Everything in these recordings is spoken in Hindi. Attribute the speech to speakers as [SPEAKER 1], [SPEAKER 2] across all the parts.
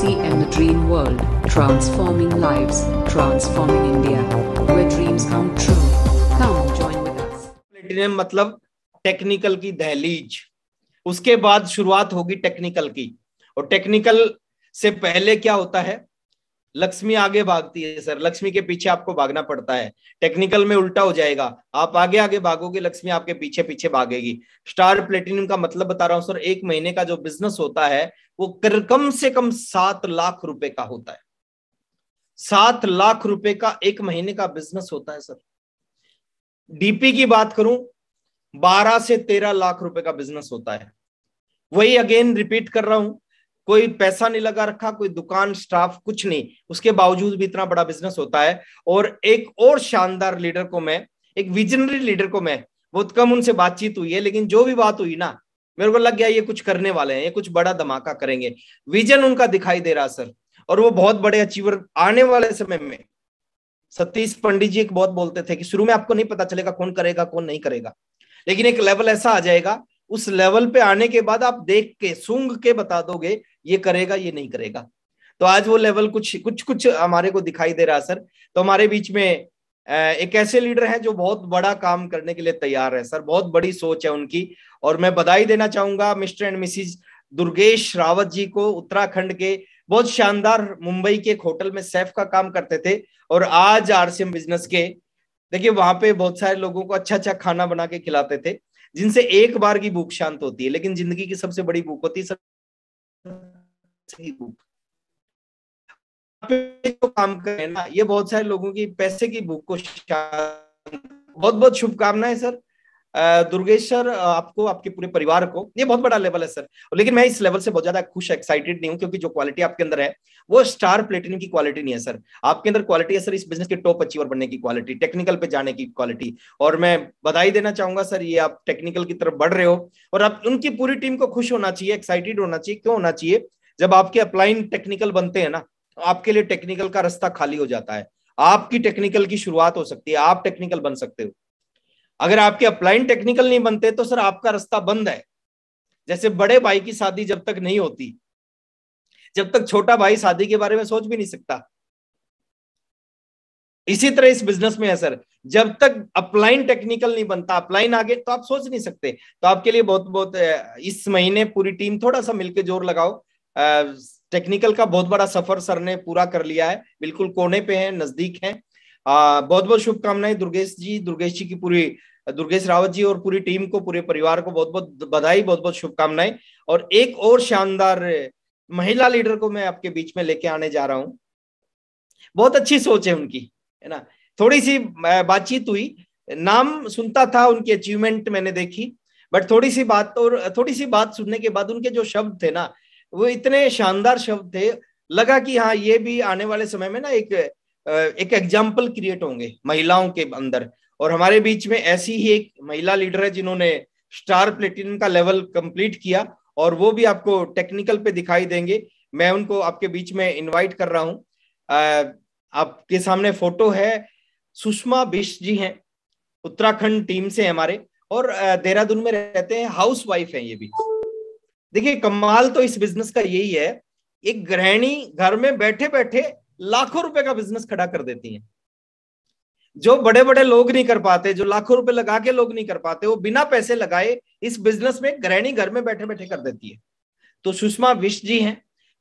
[SPEAKER 1] fantasy and the dream world, transforming lives, transforming India, where dreams come true. Come join with us. Platinum मतलब technical की दहलीज उसके बाद शुरुआत होगी technical की और technical से पहले क्या होता है लक्ष्मी आगे भागती है सर लक्ष्मी के पीछे आपको भागना पड़ता है टेक्निकल में उल्टा हो जाएगा आप आगे आगे भागोगे लक्ष्मी आपके पीछे पीछे भागेगी स्टार प्लेटिनियम का मतलब बता रहा हूं सर एक महीने का जो बिजनेस होता है वो कर कम से कम सात लाख रुपए का होता है सात लाख रुपए का एक महीने का बिजनेस होता है सर डीपी की बात करूं बारह से तेरह लाख रुपए का बिजनेस होता है वही अगेन रिपीट कर रहा हूं कोई पैसा नहीं लगा रखा कोई दुकान स्टाफ कुछ नहीं उसके बावजूद भी इतना बड़ा बिजनेस होता है और एक और शानदार लीडर को मैं एक विजनरी लीडर को मैं बहुत कम उनसे बातचीत हुई है लेकिन जो भी बात हुई ना मेरे को लग गया ये कुछ करने वाले हैं ये कुछ बड़ा धमाका करेंगे विजन उनका दिखाई दे रहा सर और वो बहुत बड़े अचीवर आने वाले समय में सतीश पंडित जी एक बहुत बोलते थे कि शुरू में आपको नहीं पता चलेगा कौन करेगा कौन नहीं करेगा लेकिन एक लेवल ऐसा आ जाएगा उस लेवल पे आने के बाद आप देख के सूंघ के बता दोगे ये करेगा ये नहीं करेगा तो आज वो लेवल कुछ कुछ कुछ हमारे को दिखाई दे रहा सर तो हमारे बीच में एक ऐसे लीडर हैं जो बहुत बड़ा काम करने के लिए तैयार है सर बहुत बड़ी सोच है उनकी और मैं बधाई देना चाहूंगा mister and missus Durgesh Rawat ji को उत्तराखंड के बहुत शानदार मुंबई के एक होटल में सेफ का काम करते थे और आज आरसीएम बिजनेस के देखिए वहां पे बहुत सारे लोगों को अच्छा अच्छा खाना बना के खिलाते थे जिनसे एक बार की भूख शांत होती है लेकिन जिंदगी की सबसे बड़ी भूख होती है भूख जो काम करें ना ये बहुत सारे लोगों की पैसे की भूख को शांत बहुत बहुत शुभकामनाएं सर दुर्गेश्वर आपको आपके पूरे परिवार को ये बहुत बड़ा लेवल है सर लेकिन मैं इस लेवल से बहुत ज्यादा खुश एक्साइटेड नहीं हूँ क्योंकि जो क्वालिटी आपके अंदर है वो स्टार प्लेटिनियम की क्वालिटी नहीं है सर आपके अंदर क्वालिटी है सर इस बिजनेस के टॉप अचीवर बनने की क्वालिटी टेक्निकल पे जाने की क्वालिटी और मैं बधाई देना चाहूंगा सर ये आप टेक्निकल की तरफ बढ़ रहे हो और आप उनकी पूरी टीम को खुश होना चाहिए एक्साइटेड होना चाहिए क्यों होना चाहिए जब आपके अप्लाइन टेक्निकल बनते हैं ना तो आपके लिए टेक्निकल का रास्ता खाली हो जाता है आपकी टेक्निकल की शुरुआत हो सकती है आप टेक्निकल बन सकते हो अगर आपके अप्लाइन टेक्निकल नहीं बनते तो सर आपका रास्ता बंद है जैसे बड़े भाई की शादी जब तक नहीं होती जब तक छोटा भाई शादी के बारे में सोच भी नहीं सकता इसी तरह इस बिजनेस में है सर जब तक अपलाइन टेक्निकल नहीं बनता अपलाइन आगे तो आप सोच नहीं सकते तो आपके लिए बहुत बहुत इस महीने पूरी टीम थोड़ा सा मिलकर जोर लगाओ टेक्निकल का बहुत बड़ा सफर सर ने पूरा कर लिया है बिल्कुल कोने पे है नजदीक है बहुत बहुत शुभकामनाएं दुर्गेश जी दुर्गेश जी की पूरी दुर्गेश रावत जी और पूरी टीम को पूरे परिवार को बहुत बहुत बधाई बहुत बहुत शुभकामनाएं और एक और शानदार महिला लीडर को मैं आपके बीच में लेके आने जा रहा हूँ बहुत अच्छी सोच है उनकी है ना थोड़ी सी बातचीत हुई नाम सुनता था उनकी अचीवमेंट मैंने देखी बट थोड़ी सी बात और थोड़ी सी बात सुनने के बाद उनके जो शब्द थे ना वो इतने शानदार शब्द थे लगा कि हाँ ये भी आने वाले समय में ना एक एक एग्जाम्पल क्रिएट होंगे महिलाओं के अंदर और हमारे बीच में ऐसी ही एक महिला लीडर है जिन्होंने स्टार प्लेटिनम का लेवल कंप्लीट किया और वो भी आपको टेक्निकल पे दिखाई देंगे मैं उनको आपके बीच में इनवाइट कर रहा हूँ आपके सामने फोटो है सुषमा बिश जी हैं उत्तराखंड टीम से हमारे और देहरादून में रहते हैं हाउस वाइफ है ये भी देखिए कमाल तो इस बिजनेस का यही है एक गृहिणी घर में बैठे बैठे लाखों रुपए का बिजनेस खड़ा कर देती हैं जो बड़े बड़े लोग नहीं कर पाते जो लाखों रुपए लगा के लोग नहीं कर पाते वो बिना पैसे लगाए इस बिजनेस में ग्रहणी घर में बैठे बैठे कर देती है तो सुषमा विष जी हैं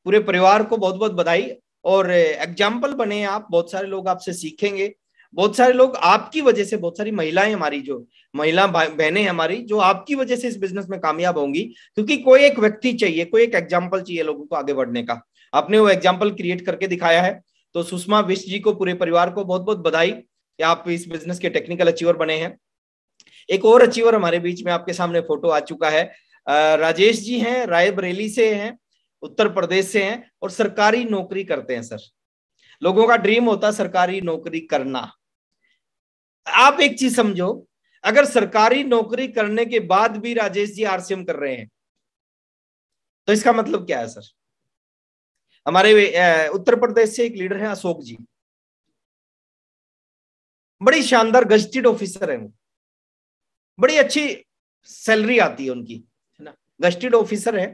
[SPEAKER 1] पूरे परिवार को बहुत बहुत बधाई और एग्जाम्पल बने आप बहुत सारे लोग आपसे सीखेंगे बहुत सारे लोग आपकी वजह से बहुत सारी महिलाएं हमारी जो महिला बहनें हमारी जो आपकी वजह से इस बिजनेस में कामयाब होंगी क्योंकि कोई एक व्यक्ति चाहिए कोई एक एग्जाम्पल चाहिए लोगों को आगे बढ़ने का आपने वो एग्जाम्पल क्रिएट करके दिखाया है तो सुषमा विश्व जी को पूरे परिवार को बहुत बहुत बधाई कि आप इस बिजनेस के टेक्निकल अचीवर बने हैं एक और अचीवर हमारे बीच में आपके सामने फोटो आ चुका है राजेश जी हैं रायबरेली से हैं उत्तर प्रदेश से हैं और सरकारी नौकरी करते हैं सर लोगों का ड्रीम होता सरकारी नौकरी करना आप एक चीज समझो अगर सरकारी नौकरी करने के बाद भी राजेश जी आरसीएम कर रहे हैं तो इसका मतलब क्या है सर हमारे उत्तर प्रदेश से एक लीडर है अशोक जी बड़ी शानदार गजटेड ऑफिसर है वो बड़ी अच्छी सैलरी आती है उनकी है ना गजटेड ऑफिसर है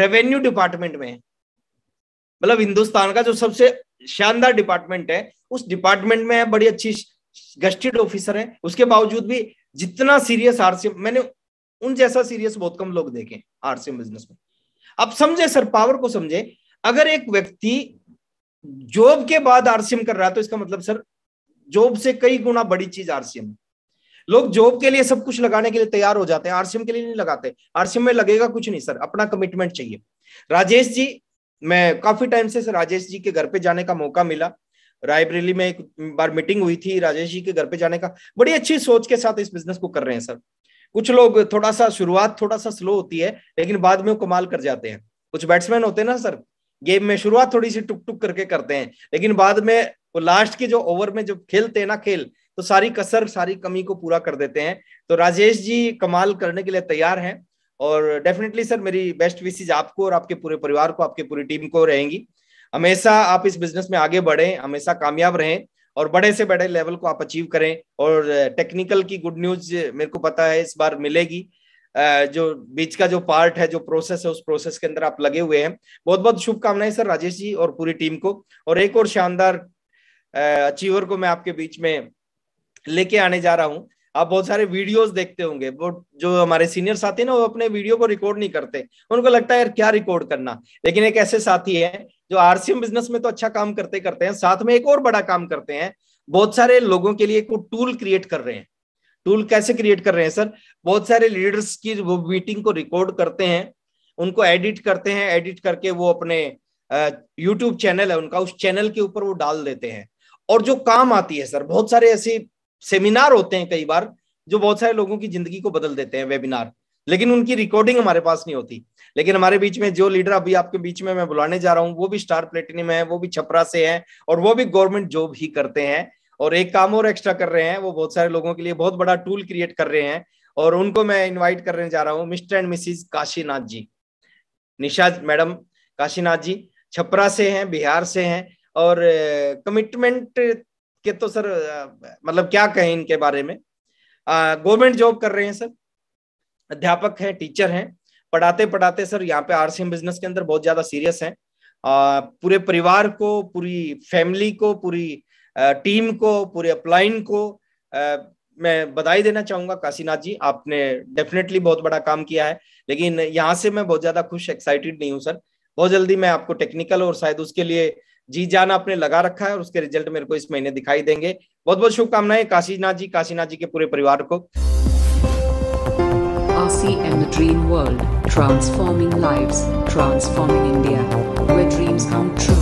[SPEAKER 1] रेवेन्यू डिपार्टमेंट में मतलब हिंदुस्तान का जो सबसे शानदार डिपार्टमेंट है उस डिपार्टमेंट में बड़ी अच्छी गस्टेड ऑफिसर है उसके बावजूद भी जितना सीरियस आरसीएम मैंने उन जैसा सीरियस बहुत कम लोग देखे आरसीएम बिजनेस में आप समझे सर पावर को समझे अगर एक व्यक्ति जॉब के बाद आरसीएम कर रहा है तो इसका मतलब सर जॉब से कई गुना बड़ी चीज आरसीएम लोग जॉब के लिए सब कुछ लगाने के लिए तैयार हो जाते हैं आरसीएम के लिए नहीं लगाते आरसीएम में लगेगा कुछ नहीं सर अपना कमिटमेंट चाहिए राजेश जी मैं काफी टाइम से सर राजेश जी के घर पे जाने का मौका मिला रायबरेली में एक बार मीटिंग हुई थी राजेश जी के घर पे जाने का बड़ी अच्छी सोच के साथ इस बिजनेस को कर रहे हैं सर कुछ लोग थोड़ा सा शुरुआत थोड़ा सा स्लो होती है लेकिन बाद में वो कमाल कर जाते हैं कुछ बैट्समैन होते हैं ना सर गेम में शुरुआत थोड़ी सी टुक टुक करके करते हैं लेकिन बाद में वो लास्ट के जो ओवर में जब खेलते हैं ना खेल तो सारी कसर सारी कमी को पूरा कर देते हैं तो राजेश जी कमाल करने के लिए तैयार हैं और डेफिनेटली सर मेरी बेस्ट विशेज आपको और आपके पूरे परिवार को आपके पूरी टीम को रहेंगी हमेशा आप इस बिजनेस में आगे बढ़े हमेशा कामयाब रहें और बड़े से बड़े लेवल को आप अचीव करें और टेक्निकल की गुड न्यूज मेरे को पता है इस बार मिलेगी जो बीच का जो पार्ट है जो प्रोसेस है उस प्रोसेस के अंदर आप लगे हुए हैं बहुत बहुत शुभकामनाएं सर राजेश जी और पूरी टीम को और एक और शानदार अचीवर को मैं आपके बीच में लेके आने जा रहा हूँ आप बहुत सारे वीडियोस देखते होंगे वो जो हमारे सीनियर साथी ना वो अपने वीडियो को रिकॉर्ड नहीं करते उनको लगता है यार क्या रिकॉर्ड करना लेकिन एक ऐसे साथी है जो आरसीएम बिजनेस में तो अच्छा काम करते करते हैं साथ में एक और बड़ा काम करते हैं बहुत सारे लोगों के लिए एक टूल क्रिएट कर रहे हैं टूल कैसे क्रिएट कर रहे हैं सर बहुत सारे लीडर्स की वो मीटिंग को रिकॉर्ड करते हैं उनको एडिट करते हैं एडिट करके वो अपने यूट्यूब चैनल है उनका उस चैनल के ऊपर वो डाल देते हैं और जो काम आती है सर बहुत सारे ऐसे सेमिनार होते हैं कई बार जो बहुत सारे लोगों की जिंदगी को बदल देते हैं वेबिनार लेकिन उनकी रिकॉर्डिंग हमारे पास नहीं होती लेकिन हमारे बीच में जो लीडर अभी आपके बीच में मैं बुलाने जा रहा हूँ वो भी स्टार प्लेटिनियम है वो भी छपरा से है और वो भी गवर्नमेंट जॉब ही करते हैं और एक काम और एक्स्ट्रा कर रहे हैं वो बहुत सारे लोगों के लिए बहुत बड़ा टूल क्रिएट कर रहे हैं और उनको मैं इनवाइट करने जा रहा हूँ mister and missus Kashinath ji Nisha madam Kashinath ji Chhapra से हैं बिहार से हैं और कमिटमेंट के तो सर मतलब क्या कहें इनके बारे में गवर्नमेंट जॉब कर रहे हैं सर अध्यापक हैं टीचर हैं पढ़ाते पढ़ाते सर यहाँ पे आरसीएम बिजनेस के अंदर बहुत ज्यादा सीरियस हैं पूरे परिवार को पूरी फैमिली को पूरी टीम को पूरे अपलाइन को मैं बधाई देना चाहूंगा काशीनाथ जी आपने डेफिनेटली बहुत बड़ा काम किया है लेकिन यहाँ से मैं बहुत ज्यादा खुश एक्साइटेड नहीं हूँ सर बहुत जल्दी मैं आपको टेक्निकल और शायद उसके लिए जी जान आपने लगा रखा है और उसके रिजल्ट मेरे को इस महीने दिखाई देंगे बहुत बहुत शुभकामनाएं काशीनाथ जी काशीनाथ जी के पूरे परिवार को dream world transforming life transforming India lives, transforming India,